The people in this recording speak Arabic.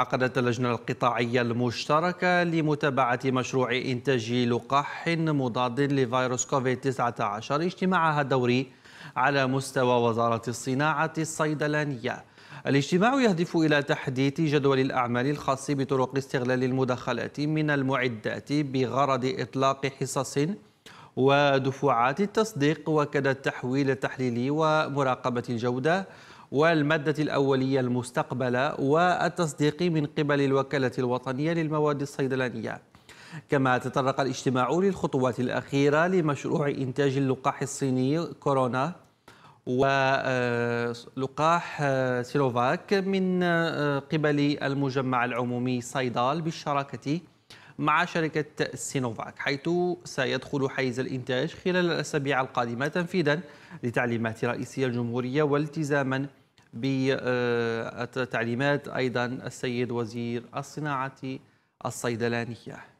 عقدت اللجنة القطاعية المشتركة لمتابعة مشروع إنتاج لقاح مضاد لفيروس كوفيد-19 اجتماعها الدوري على مستوى وزارة الصناعة الصيدلانية الاجتماع يهدف إلى تحديث جدول الأعمال الخاص بطرق استغلال المدخلات من المعدات بغرض إطلاق حصص ودفعات التصديق وكذا التحويل التحليلي ومراقبة الجودة والمادة الأولية المستقبلة والتصديق من قبل الوكالة الوطنية للمواد الصيدلانية كما تطرق الاجتماع للخطوات الأخيرة لمشروع إنتاج اللقاح الصيني كورونا ولقاح آه، آه، سيلوفاك من آه، قبل المجمع العمومي صيدال بالشراكة مع شركة سينوفاك حيث سيدخل حيز الإنتاج خلال الأسابيع القادمة تنفيذا لتعليمات رئيسية الجمهورية والتزاما بتعليمات أيضا السيد وزير الصناعة الصيدلانية